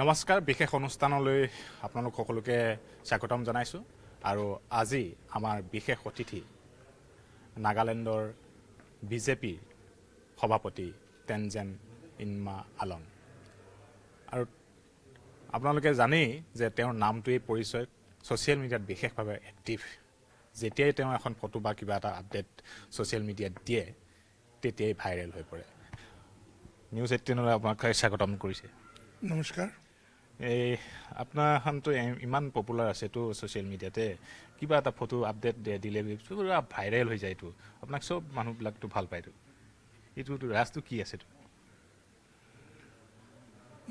নমস্কাৰ বিশেষ অনুষ্ঠানলৈ আপোনালোক সকলোকে স্বাগতম জনাইছোঁ আৰু আজি আমাৰ বিশেষ অতিথি নাগালেণ্ডৰ বিজেপিৰ সভাপতি টেনজেন ইনমা আলম আৰু আপোনালোকে জানেই যে তেওঁৰ নামটোৱেই পৰিচয় ছ'চিয়েল মিডিয়াত বিশেষভাৱে এক্টিভ যেতিয়াই তেওঁ এখন ফটো বা কিবা এটা আপডেট ছ'চিয়েল মিডিয়াত দিয়ে তেতিয়াই ভাইৰেল হৈ পৰে নিউজ এইটিনলৈ আপোনাক স্বাগতম কৰিছে নমস্কাৰ এই আপোনাৰখনতো ইমান পপুলাৰ আছেতো ছ'চিয়েল মিডিয়াতে কিবা এটা ফটো আপডেট দিলে পুৰা ভাইৰেল হৈ যায়তো আপোনাক চব মানুহবিলাকতো ভাল পায়তো এইটোতো ৰাজটো কি আছেতো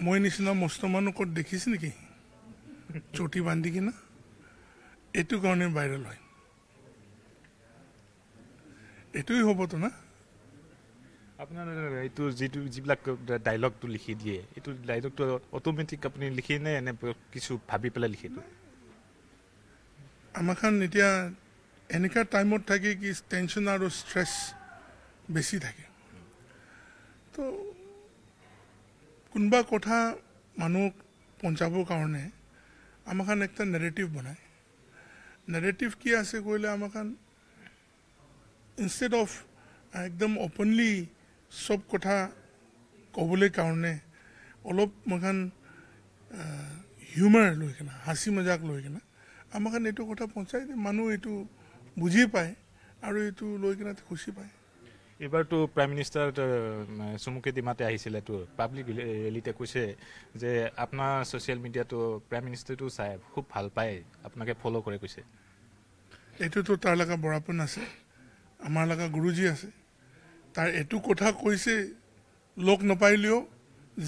মই নিচিনা মস্ত মানুহ ক'ত দেখিছে নেকি চটি বান্ধি কিনে এইটো কাৰণে ভাইৰেল হয় এইটোৱেই হ'বতো না আপোনাৰ এইটো যিটো যিবিলাক ডাইলগটো লিখি দিয়ে এইটো ডাইলগটো অট'মেটিক আপুনি লিখেনে এনে কিছু ভাবি পেলাই লিখে আমাৰখন এতিয়া এনেকুৱা টাইমত থাকে কি টেনশ্যন আৰু ষ্ট্ৰেছ বেছি থাকে তো কোনোবা কথা মানুহক পঞ্চাবৰ কাৰণে আমাৰখন এটা নেৰেটিভ বনায় নেৰেটিভ কি আছে কৰিলে আমাৰখন ইনষ্টেড অফ একদম অ'পেনলি চব কথা ক'বলৈ কাৰণে অলপ মোৰখান হিউমাৰ লৈ কিনে হাঁচি মজাক লৈ কিনে আমাৰ কাৰণে এইটো কথা পঞ্চায় যে মানুহ এইটো বুজি পায় আৰু এইটো লৈ কিনে খুচি পায় এইবাৰতো প্ৰাইম মিনিষ্টাৰ চুমুকে দিমাতে আহিছিলেতো পাব্লিক ৰেলিতে কৈছে যে আপোনাৰ ছ'চিয়েল মিডিয়াটো প্ৰাইম মিনিষ্টাৰটো চাই খুব ভাল পায় আপোনাকে ফ'ল' কৰে কৈছে এইটোতো তাৰ লগা বৰাপন আছে আমাৰ লগা গুৰুজী আছে তাৰ এইটো কথা কৈছে লগ নাপালেও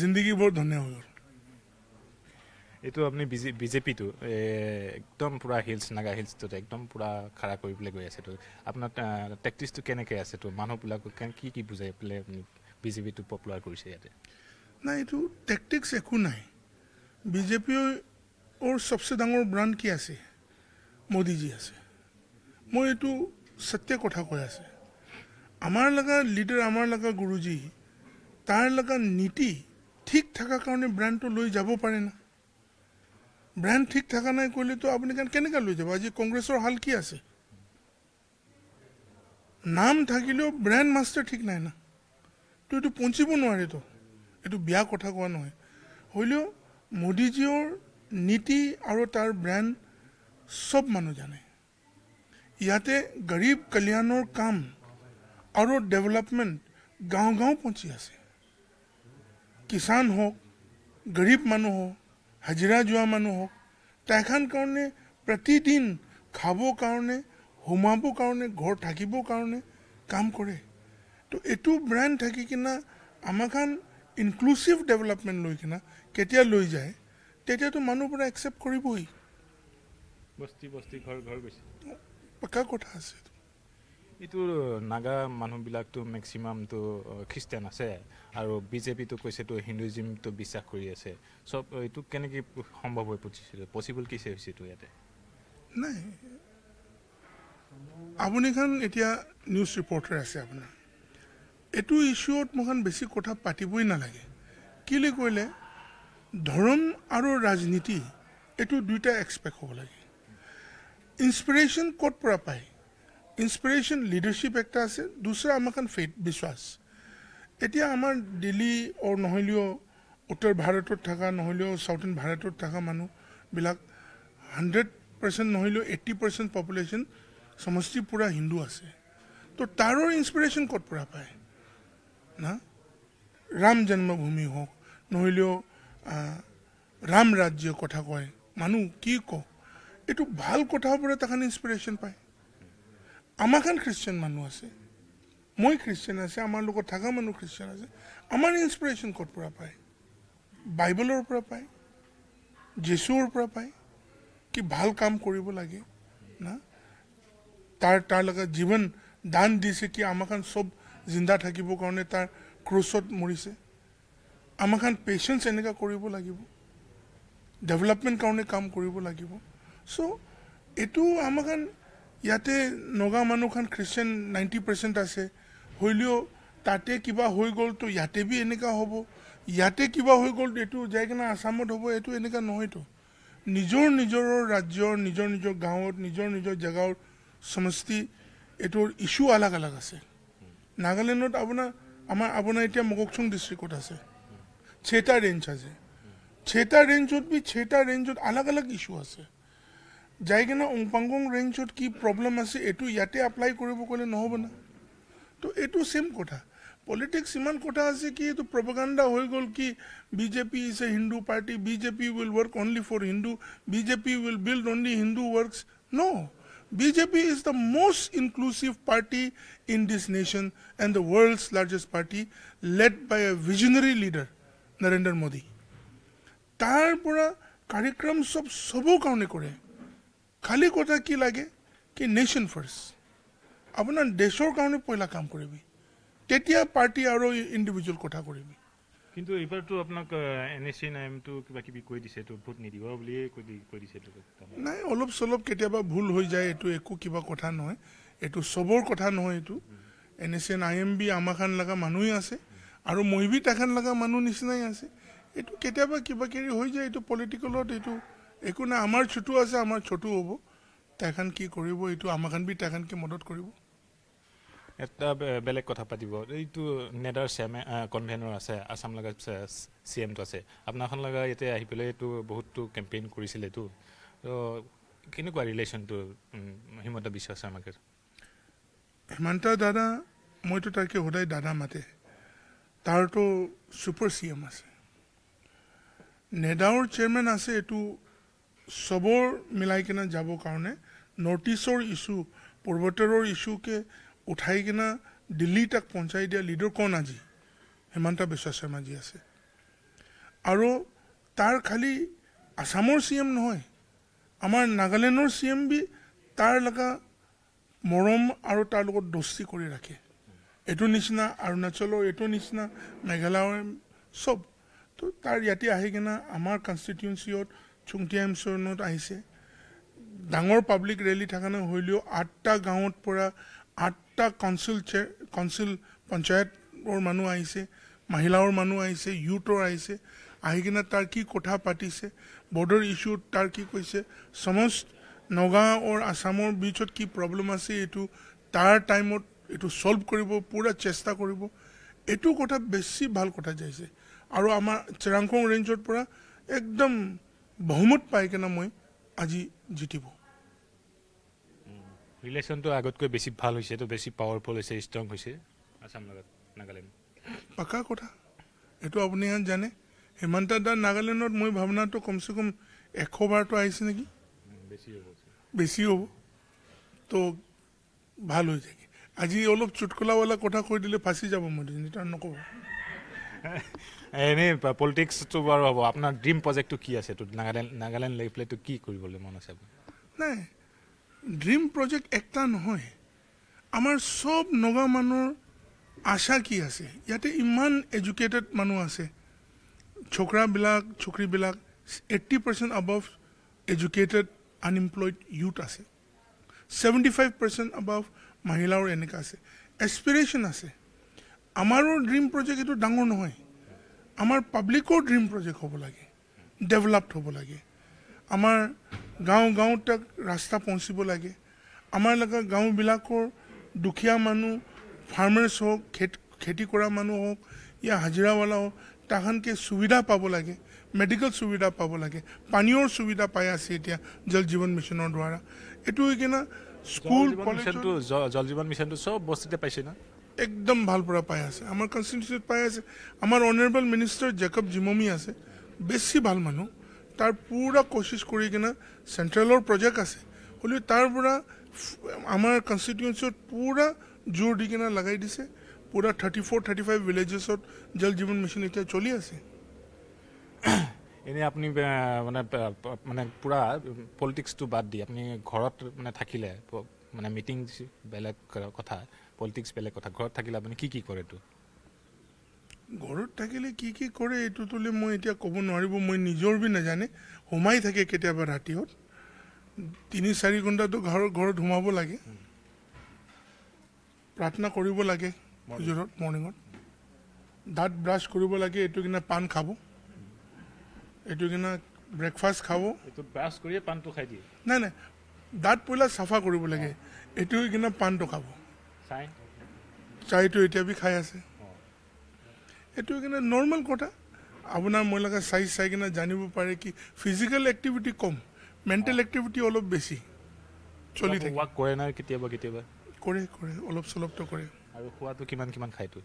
জিন্দগী বৰ ধুনীয়া হৈ গ'ল এইটো আপুনি বিজেপিটো একদম পূৰা হিলছ নাগা হিলছটোত একদম পূৰা খাৰা কৰি পেলাই গৈ আছে তো আপোনাৰ টেক্টিছটো কেনেকৈ আছেতো মানুহবিলাক কি কি বুজাই পেলাই আপুনি বিজেপিটো পপুলাৰ কৰিছে ইয়াতে নাই এইটো টেক্টিক্স একো নাই বিজেপিৰ চবচে ডাঙৰ ব্ৰাণ্ড কি আছে মোদীজী আছে মই এইটো সত্য কথা কৈ আছে আমাৰ লগা লিডাৰ আমাৰ লগা গুৰুজী তাৰ লগা নীতি ঠিক থকাৰ কাৰণে ব্ৰেণ্ডটো লৈ যাব পাৰে না ব্ৰেণ্ড ঠিক থকা নাই কৰিলেতো আপুনি কেনেকৈ লৈ যাব আজি কংগ্ৰেছৰ হাল কি আছে নাম থাকিলেও ব্ৰেণ্ড মাষ্টাৰ ঠিক নাই না তো এইটো পঞ্চিব নোৱাৰেতো এইটো বেয়া কথা কোৱা নহয় হ'লেও মোদীজীৰ নীতি আৰু তাৰ ব্ৰেণ্ড চব মানুহ জানে ইয়াতে গৰীব কল্যাণৰ কাম আৰু ডেভেলপমেণ্ট গাঁও গাঁও পঁচি আছে কিষাণ হওক গৰীব মানুহ হওক হাজিৰা যোৱা মানুহ হওক তাইখান কাৰণে প্ৰতিদিন খাব কাৰণে সোমাব কাৰণে ঘৰ থাকিবৰ কাৰণে কাম কৰে তো এইটো ব্ৰেণ্ড থাকি কিনা আমাৰখন ইনক্লুচিভ ডেভেলপমেণ্ট লৈ কিনে কেতিয়া লৈ যায় তেতিয়াতো মানুহৰ পৰা একচেপ্ট কৰিবই পকা কথা আছে এইটো নাগা মানুহবিলাকতো মেক্সিমামটো খ্ৰীষ্টান আছে আৰু কৈছে তো হিন্দুইজিমটো বিশ্বাস কৰি আছে চব এইটো কেনেকৈ সম্ভৱ হৈ পুতিছিলে পচিবল কি হৈছে এইটো ইয়াতে নাই আপুনিখন এতিয়া নিউজ ৰিপৰ্টাৰ আছে আপোনাৰ এইটো ইছ্যুত মোৰখন বেছি কথা পাতিবই নালাগে কেলৈ কৈলে ধৰ্ম আৰু ৰাজনীতি এইটো দুয়োটা এক্সপেক্ট হ'ব লাগে ইনস্পিৰেশ্যন ক'ত পৰা পায় ইনস্পিৰেশ্যন লিডাৰশ্বিপ এটা আছে দুচৰা আমাৰ কাৰণ ফেইথ বিশ্বাস এতিয়া আমাৰ দিল্লী অ' নহ'লেও উত্তৰ ভাৰতত থকা নহ'লেও ছাউথাৰ্ণ ভাৰতত থকা মানুহবিলাক হাণ্ড্ৰেড পাৰ্চেণ্ট নহ'লেও এইটি পাৰ্চেণ্ট পপুলেশ্যন সমষ্টিপুৰা হিন্দু আছে তো তাৰো ইনস্পিৰেশ্যন ক'ত পৰা পায় না ৰাম জন্মভূমি হওক নহ'লেও ৰাম ৰাজ্য কথা কয় মানুহ কি কওক এইটো ভাল কথাৰ পৰা তাহান ইনস্পিৰেশ্যন পায় আমাখন খ্ৰীষ্টান মানুহ আছে মই খ্ৰীষ্টান আছে আমাৰ লগত থকা মানুহ খ্ৰীষ্টান আছে আমাৰ ইনস্পিৰেশ্যন ক'ত পৰা পায় বাইবলৰ পৰা পায় যীচুৰ পৰা পায় কি ভাল কাম কৰিব লাগে না তাৰ তাৰ লগত জীৱন দান দিছে কি আমাখন চব জিন্দা থাকিবৰ কাৰণে তাৰ ক্ৰুচত মৰিছে আমাখন পেচেঞ্চ এনেকুৱা কৰিব লাগিব ডেভেলপমেণ্ট কাৰণে কাম কৰিব লাগিব চ' এইটো আমাখন ইয়াতে নগাঁও মানুহখন খ্ৰীষ্টিয়ান নাইণ্টি পাৰ্চেণ্ট আছে হ'লেও তাতে কিবা হৈ গ'লতো ইয়াতে বি এনেকুৱা হ'ব ইয়াতে কিবা হৈ গ'লতো এইটো যাই কিনে আছামত হ'ব এইটো এনেকুৱা নহয়তো নিজৰ নিজৰ ৰাজ্যৰ নিজৰ নিজৰ গাঁৱত নিজৰ নিজৰ জেগাৰ সমষ্টি এইটোৰ ইছ্যু আলগ আলগ আছে নাগালেণ্ডত আপোনাৰ আমাৰ আপোনাৰ এতিয়া মগকচুং ডিষ্ট্ৰিক্টত আছে থিয়েটাৰ ৰেঞ্জ আছে থিয়েটাৰ ৰেঞ্জত বি থিয়েটাৰ ৰেঞ্জত আলগ আলগ ইছ্যু আছে যাই কিনে ওংপাংগং ৰেঞ্জত কি প্ৰব্লেম আছে এইটো ইয়াতে এপ্লাই কৰিব গ'লে নহ'ব না তো এইটো চেম কথা পলিটিক্স ইমান কথা আছে কি এইটো প্ৰপগাণ্ডা হৈ গ'ল কি B J P is a Hindu party BJP will work only for Hindu BJP will build only Hindu works no' BJP is the most inclusive party in this nation and the world's largest party led by a visionary leader Narendra Modi তাৰ পৰা কাৰ্যক্ৰম চব চবৰ কাৰণে কৰে খালি কথা কি লাগে কি নেশ্যন ফাৰ্ষ্ট আপোনাৰ দেশৰ কাৰণে পইলা কাম কৰিবি তেতিয়া পাৰ্টি আৰু ইণ্ডিভিজুৱেল কথা কৰিবি কিন্তু এইবাৰতো আপোনাক এন এছ এন আই এমটো কিবা কিবি কৈ দিছেতো ভোট নিদিব বুলিয়ে কৈ দি কৈ দিছেতো নাই অলপ চলপ কেতিয়াবা ভুল হৈ যায় এইটো একো কিবা কথা নহয় এইটো চবৰ কথা নহয় এইটো N S N I M বি আমাৰ খান লগা মানুহেই আছে আৰু মই বি তাখান লগা মানুহ নিচিনাই আছে এইটো কেতিয়াবা কিবা কিবি হৈ যায় এইটো পলিটিকেলত এইটো একো নাই আমাৰ চুটু আছে আমাৰ চটো হ'ব তাইখন কি কৰিব এইটো আমাখন বি তাইখন কি মদত কৰিব এটা বেলেগ কথা পাতিব এইটো নেডাৰ চি কনভেনৰ আছে আছাম লগা চি এমটো আছে আপোনাৰখন লগা ইয়াতে আহি পেলাই এইটো বহুতটো কেম্পেইন কৰিছিলেতো তো কেনেকুৱা ৰিলেশ্যনটো হিমন্ত বিশ্ব শৰ্মাকে হিমন্ত দাদা মইতো তাকে সদায় দাদা মাতে তাৰতো চুপাৰ চি এম আছে নেডাৰ চেয়াৰমেন আছে এইটো চবৰ মিলাই কিনে যাবৰ কাৰণে নৰ্থ ইষ্টৰ ইছ্যু পূৰ্বতৰৰ ইছ্যুকে উঠাই কিনে দিল্লী তাক পঞ্চাই দিয়া লিডৰ কণ আজি হিমন্ত বিশ্ব শৰ্মা জী আছে আৰু তাৰ খালী আছামৰ চি এম নহয় আমাৰ নাগালেণ্ডৰ চি এম বি তাৰ লগা মৰম আৰু তাৰ লগত দস্তি কৰি ৰাখে এইটো নিচিনা অৰুণাচলৰ এইটো নিচিনা মেঘালয় চব ত' তাৰ ইয়াতে আহি কিনে আমাৰ কনষ্টিটিউঞ্চিত চুংটিয়াম চৰণত আহিছে ডাঙৰ পাব্লিক ৰেলী থকা নাই হ'লেও আঠটা গাঁৱত পৰা আঠটা কাউঞ্চিল চেয়াৰ কাউঞ্চিল পঞ্চায়তৰ মানুহ আহিছে মহিলাৰ মানুহ আহিছে ইউথৰ আহিছে আহি কিনে তাৰ কি কথা পাতিছে বৰ্ডাৰ ইছ্যুত তাৰ কি কৈছে সমষ্ট নগাঁৱৰ আছামৰ বিচত কি প্ৰব্লেম আছে এইটো তাৰ টাইমত এইটো ছল্ভ কৰিব পূৰা চেষ্টা কৰিব এইটো কথা বেছি ভাল কথা যাইছে আৰু আমাৰ চিৰাংখং ৰেঞ্জৰ পৰা একদম বহুমত পাই কেনে মই আজি জিতিব ৰিলেশ্যনটো আগতকৈ বেছি ভাল হৈছে এইটো বেছি পাৱাৰফুল হৈছে ষ্ট্ৰং হৈছে আছাম লগত নাগালেণ্ড পাকা কথা এইটো আপুনি জানে হিমন্ত দা নাগালেণ্ডত মই ভাবনাটো কমচে কম এশ বাৰটো আহিছে নেকি বেছি হ'ব তো ভাল হৈ যায় আজি অলপ চুটকলাৱালা কথা কৈ দিলে ফাঁচি যাব মই ৰিটাৰ্ণ নক'ব এনেই পলিটিক্সটো বাৰু হ'ব আপোনাৰ ড্ৰিম প্ৰজেক্টটো কি আছে নাগালেণ্ড নাগালেণ্ড লাগি পেলাইতো কি কৰিবলৈ মন আছে নাই ড্ৰিম প্ৰজেক্ট একটা নহয় আমাৰ চব নগা মানুহৰ আশা কি আছে ইয়াতে ইমান এডুকেটেড মানুহ আছে ছোকৰাবিলাক ছোকৰীবিলাক eighty percent above educated unemployed youth আছে ছেভেণ্টি ফাইভ পাৰ্চেণ্ট এবভ মহিলাৰ এনেকুৱা আছে এছপিৰেশ্যন আছে আমাৰো ড্ৰিম প্ৰজেক্ট এইটো ডাঙৰ নহয় আমাৰ পাব্লিকৰ ড্ৰিম প্ৰজেক্ট হ'ব লাগে ডেভেলপড হ'ব লাগে আমাৰ গাঁও গাঁও তাক ৰাস্তা পঁচিব লাগে আমাৰ লগা গাঁওবিলাকৰ দুখীয়া মানুহ ফাৰ্মাৰ্ছ হওক খেতি কৰা মানুহ হওক ইয়া হাজিৰাৱালা হওক তাহানকে সুবিধা পাব লাগে মেডিকেল সুবিধা পাব লাগে পানীয়ৰ সুবিধা পাই আছে এতিয়া জল জীৱন মিছনৰ দ্বাৰা এইটো হৈ কিনে স্কুল কলেজ জল জীৱন মিছনটো চব বস্তুতে পাইছে না একদম ভাল পৰা পাই আছে আমাৰ কনষ্টিটিউশ্যনত পাই আছে আমাৰ অনাৰেবল মিনিষ্টাৰ জেকব জিমমি আছে বেছি ভাল মানুহ তাৰ পূৰা কোচিছ কৰি কিনে চেণ্ট্ৰেলৰ প্ৰজেক্ট আছে হ'লেও তাৰ পৰা আমাৰ কনষ্টিটিউশ্যনত পূৰা জোৰ দি কিনে লগাই দিছে পূৰা থাৰ্টি ফ'ৰ থাৰ্টি ফাইভ ভিলেজেছত জল জীৱন মিছন এতিয়া চলি আছে এনেই আপুনি মানে মানে পূৰা পলিটিক্সটো বাদ দি আপুনি ঘৰত মানে থাকিলে মানে মিটিং বেলেগ কথা পলিটিক্স বেলেগ কথা ঘৰত থাকিলে আপুনি কি কি কৰেতো ঘৰত থাকিলে কি কি কৰে এইটোতলৈ মই এতিয়া ক'ব নোৱাৰিব মই নিজৰ বি নাজানে সোমাই থাকে কেতিয়াবা ৰাতিহঁত তিনি চাৰি ঘণ্টাটো ঘৰ ঘৰত সোমাব লাগে প্ৰাৰ্থনা কৰিব লাগে জোৰত মৰ্ণিঙত দাঁত ব্ৰাছ কৰিব লাগে এইটো কিনা পাণ খাব এইটো কিনা ব্ৰেকফাষ্ট খাব নাই নাই দাঁত পৰিলে চাফা কৰিব লাগে এইটো কিন্তু পাণ টকাব চাইটো এতিয়া বি খাই আছে এইটো কিন্তু নৰ্মেল কথা আপোনাৰ মই লাগে চাই চাই কিনে জানিব পাৰে কি ফিজিকেল এক্টিভিটি কম মেণ্টেল এক্টিভিটি অলপ বেছি চলি থাকে কেতিয়াবা কেতিয়াবা কৰে কৰে অলপ চলপটো কৰে আৰু খোৱাটো কিমান কিমান খায়তো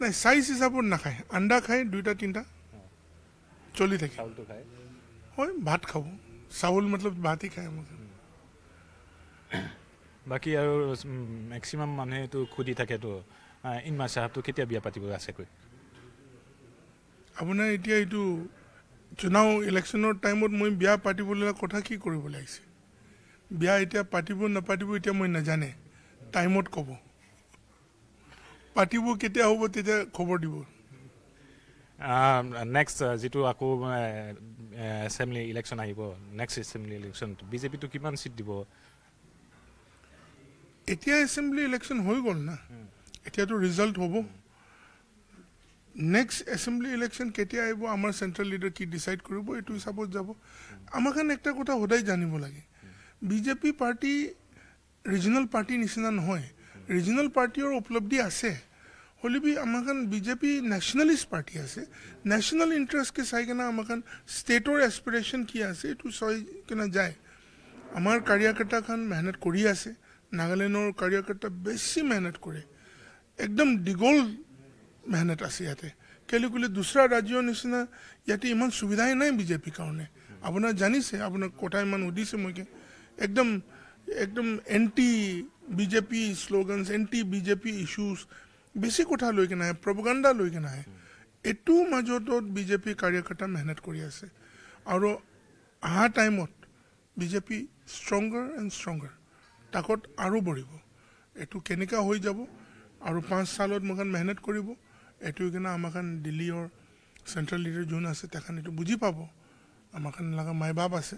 নাই চাইজ হিচাপত নাখায় আণ্ডা খায় দুইটা তিনিটা চলি থাকে চাউলটো খায় হয় ভাত খাব চাউল মতলব ভাতেই খায় মোক বাকী আৰু মেক্সিমাম মানুহেতো সুধি থাকেতো ইনমা চাহাবটো কেতিয়া বিয়া পাতিব আছেকৈ আপোনাৰ এতিয়া এইটো চুনাও ইলেকশ্যনৰ টাইমত মই বিয়া পাতিবলৈ কথা কি কৰিব লাগিছে বিয়া এতিয়া পাতিব নাপাতিব এতিয়া মই নাজানে টাইমত ক'ব পাতিব কেতিয়া হ'ব তেতিয়া খবৰ দিব নেক্সট যিটো আকৌ এছেম্বলি ইলেকশ্যন আহিব নেক্সট এছেম্বলি ইলেকশ্যনটো বিজেপিটো কিমান ছিট দিব এতিয়া এছেম্বলি ইলেকশ্যন হৈ গ'ল না এতিয়াতো ৰিজাল্ট হ'ব নেক্সট এছেম্বলি ইলেকশ্যন কেতিয়া আহিব আমাৰ চেণ্ট্ৰেল লিডাৰ কি ডিচাইড কৰিব এইটো হিচাপত যাব আমাৰ কাৰণে এটা কথা সদায় জানিব লাগে বিজেপি পাৰ্টি ৰিজনেল পাৰ্টীৰ নিচিনা নহয় ৰিজনেল পাৰ্টীৰ উপলব্ধি আছে হ'লে বি আমাৰ কাৰণে বিজেপি নেশ্যনেলিষ্ট পাৰ্টি আছে নেশ্যনেল ইণ্টাৰেষ্টকে চাই কিনে আমাৰ কাৰণ ষ্টেটৰ এছপিৰেশ্যন কি আছে এইটো চাই কিনে যায় আমাৰ কাৰ্যকৰ্তাখন মেহনত কৰি আছে নাগালেণ্ডৰ কাৰ্যকৰ্তা বেছি মেহনত কৰে একদম দীঘল মেহনত আছে ইয়াতে কেলে কলে দোচৰা ৰাজ্যৰ নিচিনা ইয়াতে ইমান সুবিধাই নাই বিজেপিৰ কাৰণে আপোনাৰ জানিছে আপোনাক কথা ইমান সুধিছে মইকে একদম একদম anti BJP slogans anti BJP issues বেছি কথা লৈ কেনে আহে প্ৰবগাণ্ডা লৈ কেনে আহে এইটোৰ বিজেপি কাৰ্যকৰ্তা মেহনত কৰি আছে আৰু অহা টাইমত বিজেপি ষ্ট্ৰংগাৰ এণ্ড ষ্ট্ৰংগাৰ তাকত আৰু বাঢ়িব এইটো কেনেকুৱা হৈ যাব আৰু পাঁচ চালত মোকান মেহনত কৰিব এইটো কিনা আমাৰ কাৰণ দিল্লীৰ চেণ্ট্ৰেল লিডাৰ যোন আছে তেখান এইটো বুজি পাব আমাৰ কাৰণ লগা মাই বাপ আছে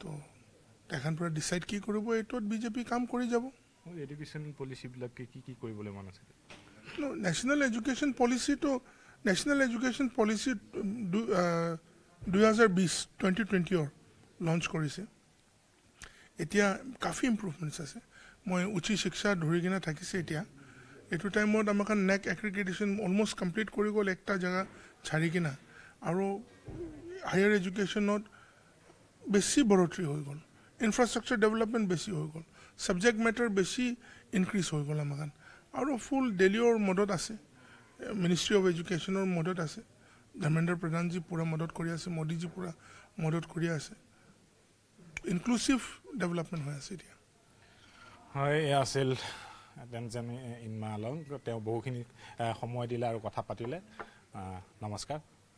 তো তেখান পৰা ডিচাইড কি কৰিব এইটোত বিজেপি কাম কৰি যাব এডুকেশ্যন পলিচিবিলাক কি কি কৰিবলৈ মন আছে নেশ্যনেল এডুকেশ্যন পলিচিটো নেশ্যনেল এডুকেশ্যন পলিচি দুই হাজাৰ বিছ টুৱেণ্টি টুৱেণ্টিৰ লঞ্চ কৰিছে এতিয়া কাফি ইম্প্ৰুভমেণ্টছ আছে মই উচিত শিক্ষা ধৰি কিনে থাকিছে এতিয়া এইটো টাইমত আমাক নেক এক্ৰিকেটেশ্যন অলমষ্ট কমপ্লিট কৰি গ'ল একটা জেগা ছাৰি কিনা আৰু হায়াৰ এডুকেশ্যনত বেছি বৰত্ৰী হৈ গ'ল ইনফ্ৰাষ্ট্ৰাকচাৰ ডেভেলপমেণ্ট বেছি হৈ গ'ল ছাবজেক্ট মেটাৰ বেছি ইনক্ৰিজ হৈ গ'ল আমাক আৰু ফুল দেলহীৰ মদত আছে মিনিষ্ট্ৰী অফ এডুকেশ্যনৰ মদত আছে ধৰ্মেন্দ্ৰ প্ৰধানজী পূৰা মদত কৰি আছে মোদীজী পূৰা মদত কৰি আছে ইনক্লুচিভ ডেভেলপমেণ্ট হৈ আছে এতিয়া হয় এয়া আছিল ইনমা আলম তেওঁ বহুখিনি সময় দিলে আৰু কথা পাতিলে নমস্কাৰ